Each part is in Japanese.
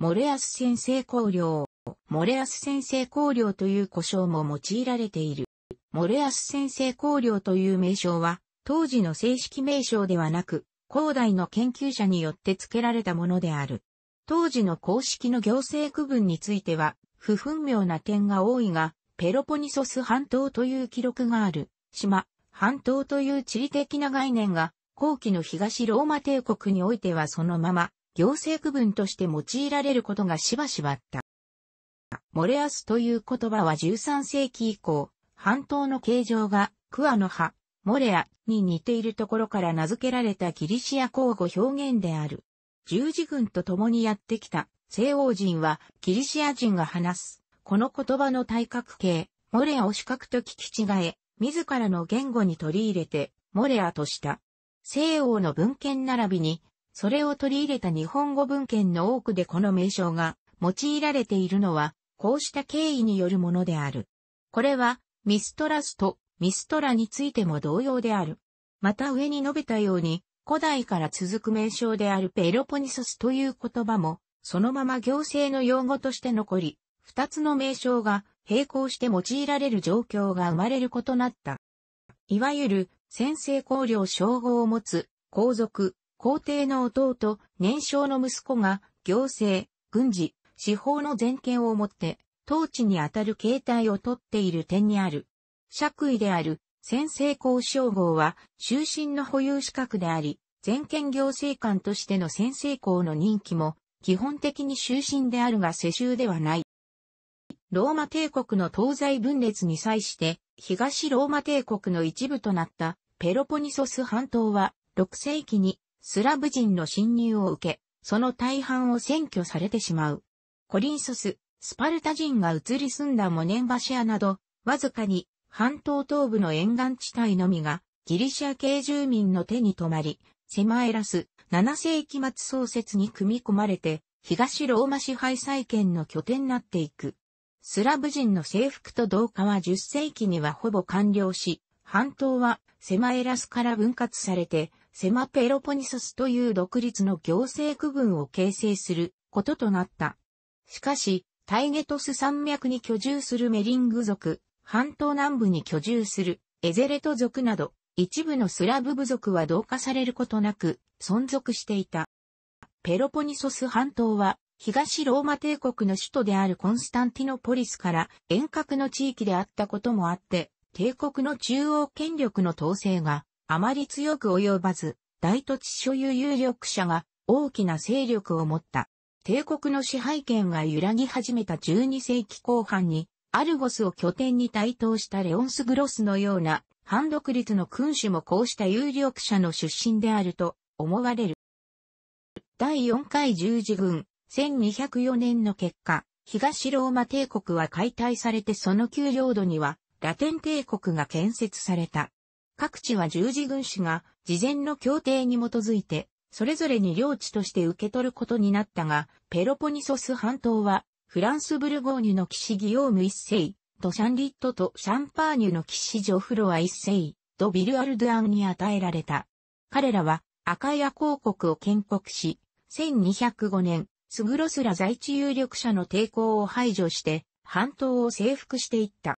モレアス先生香料。モレアス先生香料という呼称も用いられている。モレアス先生香料という名称は、当時の正式名称ではなく、広大の研究者によって付けられたものである。当時の公式の行政区分については、不分明な点が多いが、ペロポニソス半島という記録がある、島、半島という地理的な概念が、後期の東ローマ帝国においてはそのまま行政区分として用いられることがしばしばあった。モレアスという言葉は13世紀以降、半島の形状がクアの葉、モレアに似ているところから名付けられたギリシア交互表現である。十字軍と共にやってきた西欧人はギリシア人が話す。この言葉の対角形、モレアを視覚と聞き違え、自らの言語に取り入れて、モレアとした。西欧の文献並びにそれを取り入れた日本語文献の多くでこの名称が用いられているのは、こうした経緯によるものである。これは、ミストラスとミストラについても同様である。また上に述べたように、古代から続く名称であるペロポニソスという言葉も、そのまま行政の用語として残り、二つの名称が並行して用いられる状況が生まれることなった。いわゆる先制公領称号を持つ、皇族、皇帝の弟、年少の息子が、行政、軍事、司法の全権をもって、統治にあたる形態をとっている点にある。爵位である、先制公称号は、終身の保有資格であり、全権行政官としての先制公の任期も、基本的に終身であるが世襲ではない。ローマ帝国の東西分裂に際して、東ローマ帝国の一部となったペロポニソス半島は、6世紀にスラブ人の侵入を受け、その大半を占拠されてしまう。コリンソス、スパルタ人が移り住んだモネンバシアなど、わずかに半島東部の沿岸地帯のみがギリシア系住民の手に留まり、セマエラス7世紀末創設に組み込まれて、東ローマ支配再建の拠点になっていく。スラブ人の征服と同化は10世紀にはほぼ完了し、半島はセマエラスから分割されて、セマペロポニソスという独立の行政区分を形成することとなった。しかし、タイゲトス山脈に居住するメリング族、半島南部に居住するエゼレト族など、一部のスラブ部族は同化されることなく存続していた。ペロポニソス半島は東ローマ帝国の首都であるコンスタンティノポリスから遠隔の地域であったこともあって、帝国の中央権力の統制があまり強く及ばず、大土地所有有力者が大きな勢力を持った。帝国の支配権が揺らぎ始めた12世紀後半に、アルゴスを拠点に台頭したレオンス・グロスのような、反独立の君主もこうした有力者の出身であると思われる。第4回十字軍、1204年の結果、東ローマ帝国は解体されてその丘領土には、ラテン帝国が建設された。各地は十字軍師が事前の協定に基づいて、それぞれに領地として受け取ることになったが、ペロポニソス半島は、フランスブルゴーニュの騎士ギオーム一世、ドシャンリットとシャンパーニュの騎士ジョフロア一世、ドビルアルドゥアンに与えられた。彼らは、赤屋公国を建国し、1205年、スグロスラ在地有力者の抵抗を排除して、半島を征服していった。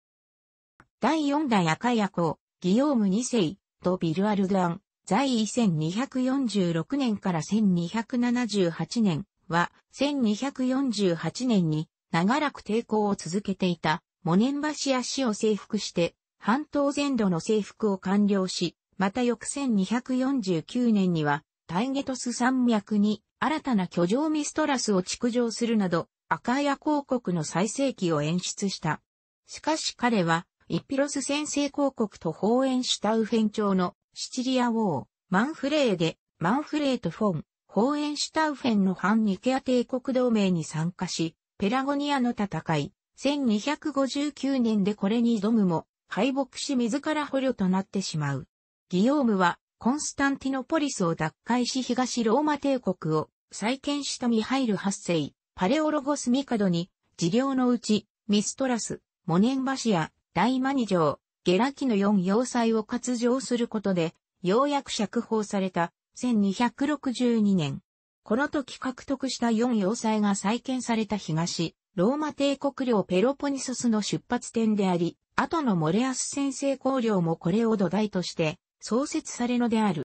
第四代赤夜公、ギヨーム2世、とビルアルアン、在位1246年から1278年は、1248年に長らく抵抗を続けていた、モネンバシア氏を征服して、半島全土の征服を完了し、また翌1249年には、タイゲトス山脈に新たな居城ミストラスを築城するなど、アカイア公国の最盛期を演出した。しかし彼は、イピロス先制公国とホーエンシュタウフェン朝のシチリア王、マンフレーで、マンフレーとフォン、ホーエンシュタウフェンの反ニケア帝国同盟に参加し、ペラゴニアの戦い、1259年でこれに挑むも、敗北し自ら捕虜となってしまう。ギヨームは、コンスタンティノポリスを奪回し東ローマ帝国を再建したミハイル8世、パレオロゴスミカドに、治療のうち、ミストラス、モネンバシア、大魔二条、ゲラキの四要塞を割上することで、ようやく釈放された、1262年。この時獲得した四要塞が再建された東、ローマ帝国領ペロポニソスの出発点であり、後のモレアス先制公領もこれを土台として創設されのである。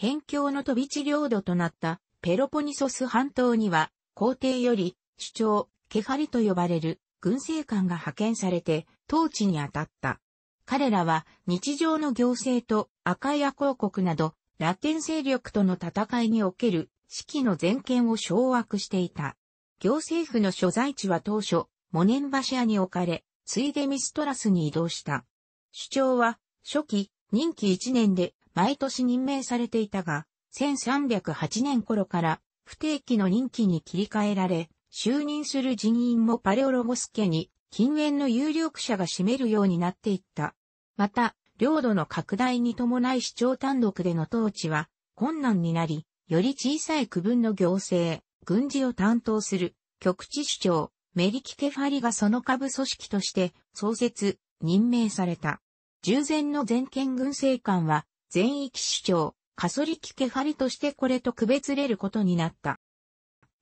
辺境の飛び地領土となったペロポニソス半島には、皇帝より、主張、ケファリと呼ばれる軍政官が派遣されて、統治に当たった。彼らは日常の行政と赤い広告など、ラテン勢力との戦いにおける指揮の全権を掌握していた。行政府の所在地は当初、モネンバシアに置かれ、ついでミストラスに移動した。主張は、初期、任期1年で毎年任命されていたが、1308年頃から不定期の任期に切り替えられ、就任する人員もパレオロゴス家に近縁の有力者が占めるようになっていった。また、領土の拡大に伴い市長単独での統治は困難になり、より小さい区分の行政、軍事を担当する局地首長、メリキ・ケファリがその下部組織として創設、任命された。従前の全権軍政官は全域首長、カソリキ・ケファリとしてこれと区別れることになった。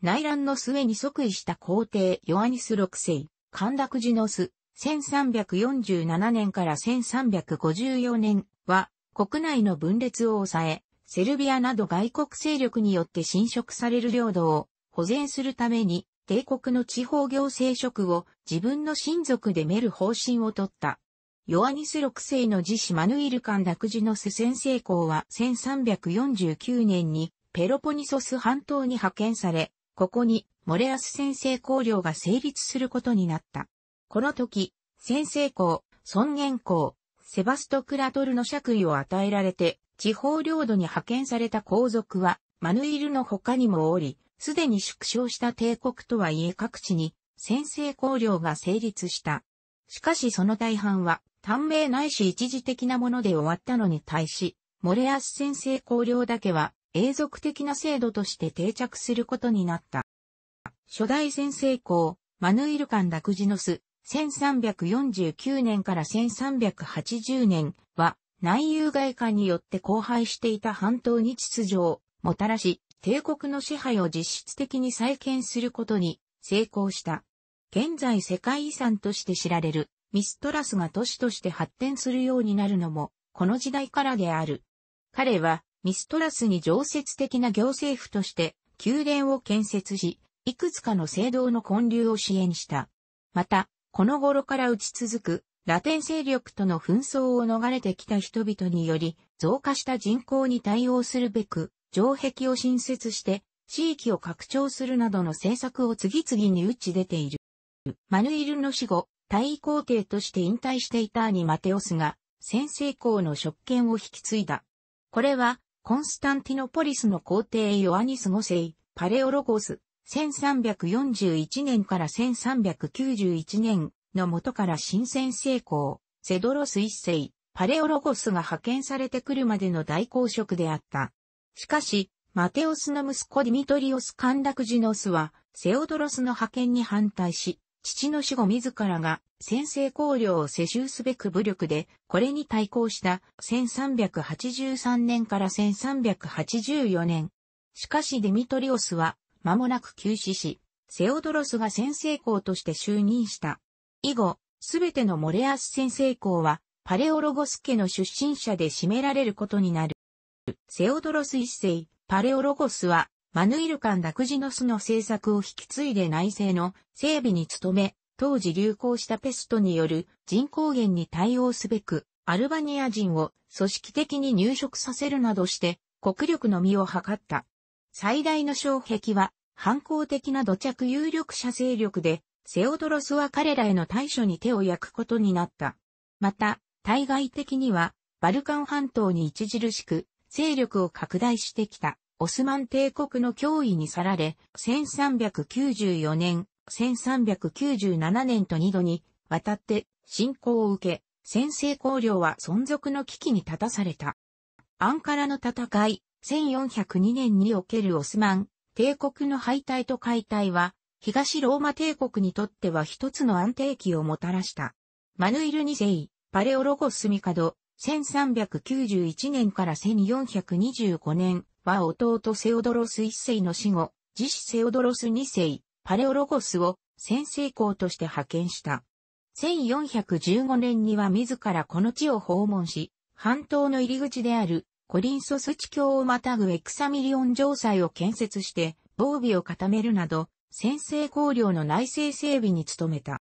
内乱の末に即位した皇帝ヨアニス6世、神楽寺の巣、1347年から1354年は国内の分裂を抑え、セルビアなど外国勢力によって侵食される領土を保全するために帝国の地方行政職を自分の親族でめる方針をとった。ヨアニス6世の自死マヌイルカン落寺のス先生校は1349年にペロポニソス半島に派遣され、ここに、モレアス先制公領が成立することになった。この時、先制公、尊厳公、セバストクラトルの爵位を与えられて、地方領土に派遣された皇族は、マヌイルの他にもおり、すでに縮小した帝国とはいえ各地に、先制公領が成立した。しかしその大半は、短命ないし一時的なもので終わったのに対し、モレアス先制公領だけは、永続的な制度として定着することになった。初代先生校、マヌイルカン・ラクジノス、1349年から1380年は、内遊外化によって荒廃していた半島に秩序をもたらし、帝国の支配を実質的に再建することに成功した。現在世界遺産として知られるミストラスが都市として発展するようになるのも、この時代からである。彼はミストラスに常設的な行政府として宮殿を建設し、いくつかの聖堂の建立を支援した。また、この頃から打ち続くラテン勢力との紛争を逃れてきた人々により増加した人口に対応するべく城壁を新設して地域を拡張するなどの政策を次々に打ち出ている。マヌイルの死後、大位皇帝として引退していたアニマテオスが先制校の職権を引き継いだ。これはコンスタンティノポリスの皇帝ヨアニス5世、パレオロゴス、1341年から1391年の元から新鮮成功、セドロス1世、パレオロゴスが派遣されてくるまでの大公職であった。しかし、マテオスの息子ディミトリオス・カンダクジノスは、セオドロスの派遣に反対し、父の死後自らが先制綱領を世襲すべく武力で、これに対抗した1383年から1384年。しかしデミトリオスは、間もなく休止し、セオドロスが先制公として就任した。以後、すべてのモレアス先制公は、パレオロゴス家の出身者で占められることになる。セオドロス一世、パレオロゴスは、マヌイルカン・ダクジノスの政策を引き継いで内政の整備に努め、当時流行したペストによる人口減に対応すべく、アルバニア人を組織的に入植させるなどして、国力の実を図った。最大の障壁は、反抗的な土着有力者勢力で、セオドロスは彼らへの対処に手を焼くことになった。また、対外的には、バルカン半島に著しく、勢力を拡大してきた、オスマン帝国の脅威にさられ、1394年、1397年と2度に渡って侵攻を受け、先制公領は存続の危機に立たされた。アンカラの戦い、1402年におけるオスマン、帝国の敗退と解体は、東ローマ帝国にとっては一つの安定期をもたらした。マヌイル2世、パレオロゴスミカド、1391年から1425年は弟セオドロス1世の死後、自死セオドロス2世、パレオロゴスを先制校として派遣した。1415年には自らこの地を訪問し、半島の入り口であるコリンソス地境をまたぐエクサミリオン城塞を建設して防備を固めるなど、先制校領の内政整備に努めた。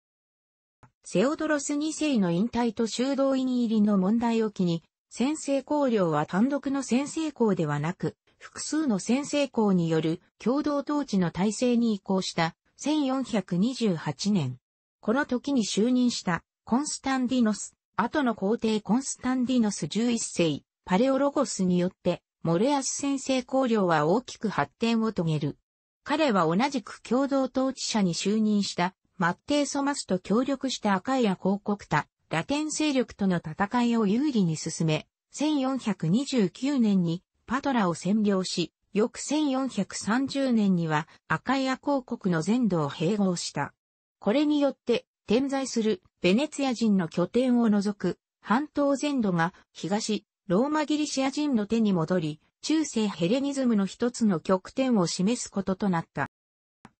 セオドロス2世の引退と修道院入りの問題を機に、先制校領は単独の先制校ではなく、複数の先制校による共同統治の体制に移行した1428年。この時に就任したコンスタンディノス、後の皇帝コンスタンディノス11世、パレオロゴスによって、モレアス先制公領は大きく発展を遂げる。彼は同じく共同統治者に就任したマッテイ・ソマスと協力した赤いア広告他、ラテン勢力との戦いを有利に進め、1429年にパトラを占領し、翌1430年には赤イア公国の全土を併合した。これによって点在するベネツィア人の拠点を除く半島全土が東ローマギリシア人の手に戻り、中世ヘレニズムの一つの極点を示すこととなった。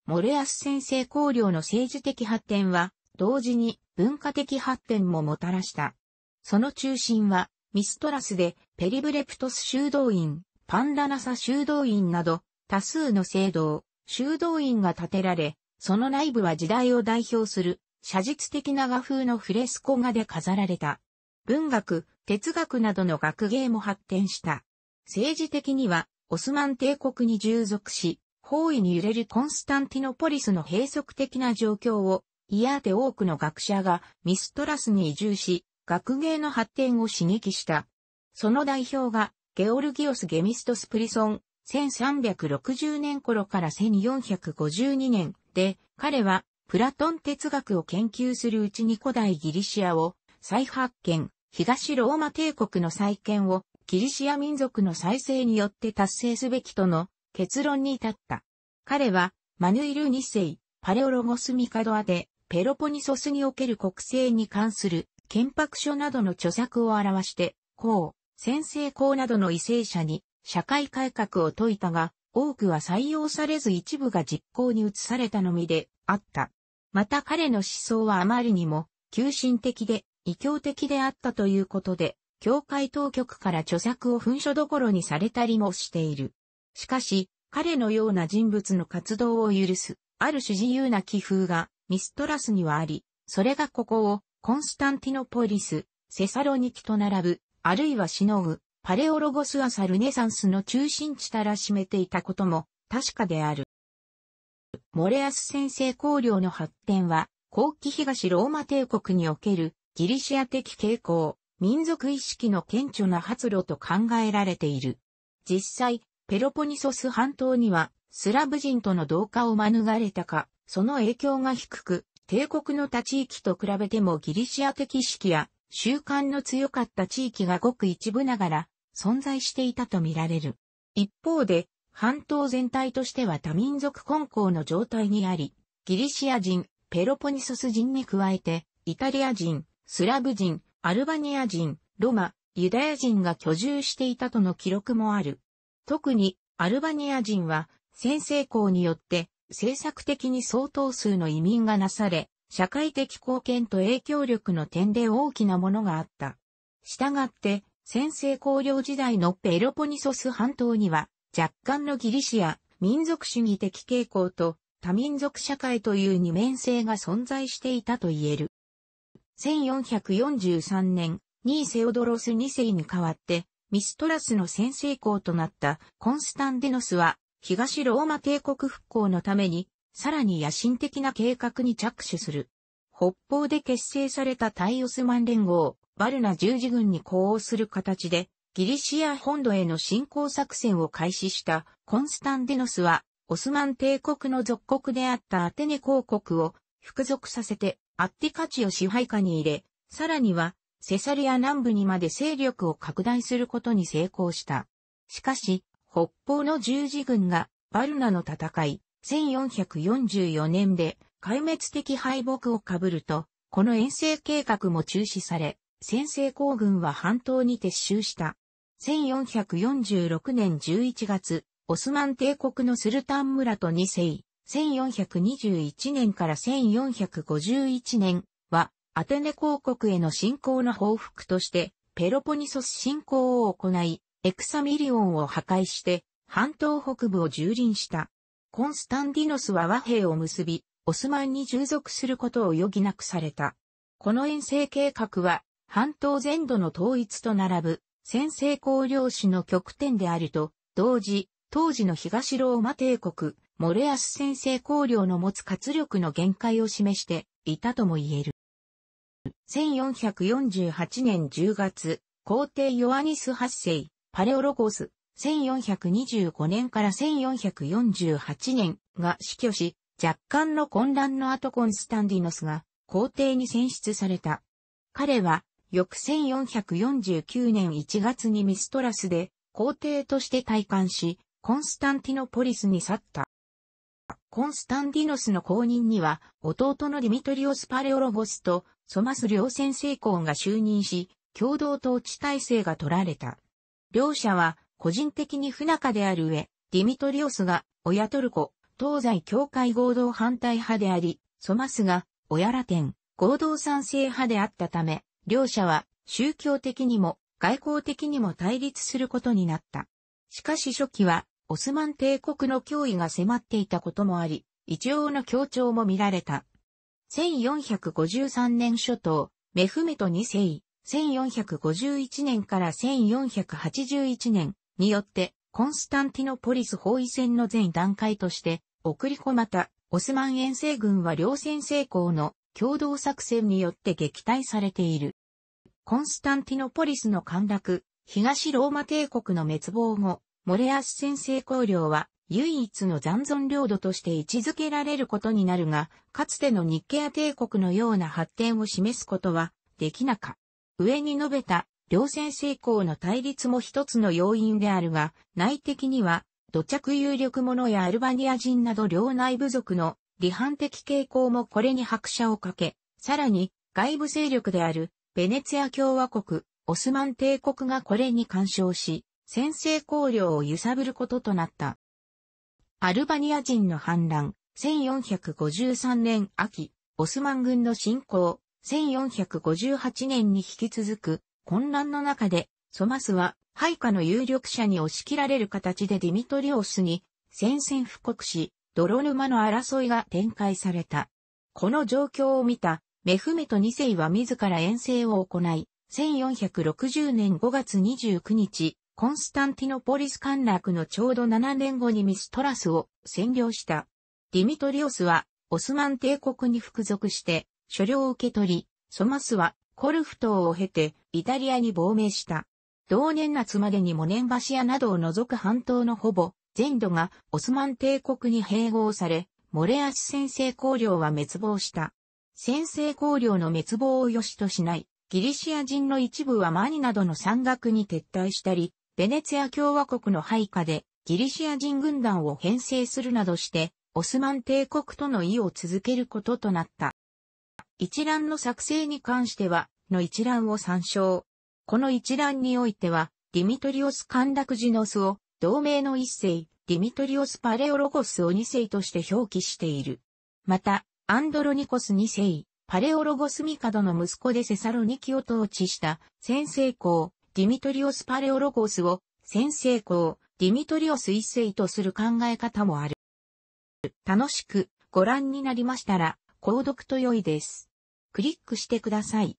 モレアス先生公領の政治的発展は同時に文化的発展ももたらした。その中心はミストラスで、ペリブレプトス修道院、パンダナサ修道院など、多数の聖堂、修道院が建てられ、その内部は時代を代表する、写実的な画風のフレスコ画で飾られた。文学、哲学などの学芸も発展した。政治的には、オスマン帝国に従属し、包囲に揺れるコンスタンティノポリスの閉塞的な状況を、嫌で多くの学者がミストラスに移住し、学芸の発展を刺激した。その代表が、ゲオルギオス・ゲミストス・プリソン、1360年頃から1452年で、彼は、プラトン哲学を研究するうちに古代ギリシアを再発見、東ローマ帝国の再建をギリシア民族の再生によって達成すべきとの結論に至った。彼は、マヌイル2世、パレオロゴス・ミカドアで、ペロポニソスにおける国政に関する憲白書などの著作を表して、公、先生公などの為政者に社会改革を説いたが、多くは採用されず一部が実行に移されたのみであった。また彼の思想はあまりにも、急進的で、異教的であったということで、教会当局から著作を噴書どころにされたりもしている。しかし、彼のような人物の活動を許す、ある種自由な気風が、ミストラスにはあり、それがここをコンスタンティノポリス、セサロニキと並ぶ、あるいはしのぐ、パレオロゴスアサルネサンスの中心地たらしめていたことも確かである。モレアス先生公領の発展は、後期東ローマ帝国におけるギリシア的傾向、民族意識の顕著な発露と考えられている。実際、ペロポニソス半島にはスラブ人との同化を免れたか、その影響が低く、帝国の他地域と比べてもギリシア的意識や習慣の強かった地域がごく一部ながら存在していたとみられる。一方で、半島全体としては多民族混交の状態にあり、ギリシア人、ペロポニソス人に加えて、イタリア人、スラブ人、アルバニア人、ロマ、ユダヤ人が居住していたとの記録もある。特に、アルバニア人は、先制校によって、政策的に相当数の移民がなされ、社会的貢献と影響力の点で大きなものがあった。したがって、先制公領時代のペロポニソス半島には、若干のギリシア、民族主義的傾向と、多民族社会という二面性が存在していたと言える。1443年、ニーセオドロス2世に代わって、ミストラスの先制校となったコンスタンデノスは東ローマ帝国復興のために、さらに野心的な計画に着手する。北方で結成されたタイオスマン連合、バルナ十字軍に呼応する形で、ギリシア本土への侵攻作戦を開始したコンスタンディノスは、オスマン帝国の属国であったアテネ公国を服属させて、アッティカチを支配下に入れ、さらには、セサリア南部にまで勢力を拡大することに成功した。しかし、北方の十字軍が、バルナの戦い、1444年で、壊滅的敗北を被ると、この遠征計画も中止され、先制行軍は半島に撤収した。1446年11月、オスマン帝国のスルタン村と二世、1421年から1451年は、アテネ公国への侵攻の報復として、ペロポニソス侵攻を行い、エクサミリオンを破壊して、半島北部を蹂躙した。コンスタンディノスは和平を結び、オスマンに従属することを余儀なくされた。この遠征計画は、半島全土の統一と並ぶ、先制公領主の極点であると、同時、当時の東ローマ帝国、モレアス先制公領の持つ活力の限界を示していたとも言える。1448年10月、皇帝ヨアニス8世、パレオロゴス、1425年から1448年が死去し、若干の混乱の後コンスタンディノスが皇帝に選出された。彼は、翌1449年1月にミストラスで皇帝として退官し、コンスタンティノポリスに去った。コンスタンディノスの後任には、弟のディミトリオス・パレオロゴスと、ソマス両戦成功が就任し、共同統治体制が取られた。両者は個人的に不仲である上、ディミトリオスが親トルコ、東西教会合同反対派であり、ソマスが親ラテン、合同賛成派であったため、両者は宗教的にも外交的にも対立することになった。しかし初期はオスマン帝国の脅威が迫っていたこともあり、一応の協調も見られた。1453年初頭、メフメト2世、1451年から1481年によって、コンスタンティノポリス包囲戦の前段階として、送り込また、オスマン遠征軍は両戦成功の共同作戦によって撃退されている。コンスタンティノポリスの陥落、東ローマ帝国の滅亡後、モレアス先成公領は唯一の残存領土として位置づけられることになるが、かつてのニッケア帝国のような発展を示すことはできなかっ上に述べた、両戦成功の対立も一つの要因であるが、内的には、土着有力者やアルバニア人など領内部族の離反的傾向もこれに拍車をかけ、さらに外部勢力であるベネツィア共和国、オスマン帝国がこれに干渉し、先制公領を揺さぶることとなった。アルバニア人の反乱、1453年秋、オスマン軍の侵攻、1458年に引き続く混乱の中で、ソマスは配下の有力者に押し切られる形でディミトリオスに宣戦布告し、泥沼の争いが展開された。この状況を見たメフメト2世は自ら遠征を行い、1460年5月29日、コンスタンティノポリス陥落のちょうど7年後にミストラスを占領した。ディミトリオスはオスマン帝国に服属して所領を受け取り、ソマスはコルフ島を経てイタリアに亡命した。同年夏までにモネンバシアなどを除く半島のほぼ全土がオスマン帝国に併合され、モレアス先制公領は滅亡した。先制公領の滅亡を良しとしない、ギリシア人の一部はマニなどの山岳に撤退したり、ベネツィア共和国の配下でギリシア人軍団を編成するなどして、オスマン帝国との意を続けることとなった。一覧の作成に関しては、の一覧を参照。この一覧においては、ディミトリオス・カンダクジノスを、同名の一世、ディミトリオス・パレオロゴスを二世として表記している。また、アンドロニコス二世、パレオロゴス・ミカドの息子でセサロニキを統治した、先制公、ディミトリオス・パレオロゴスを、先制公、ディミトリオス一世とする考え方もある。楽しくご覧になりましたら、購読と良いです。クリックしてください。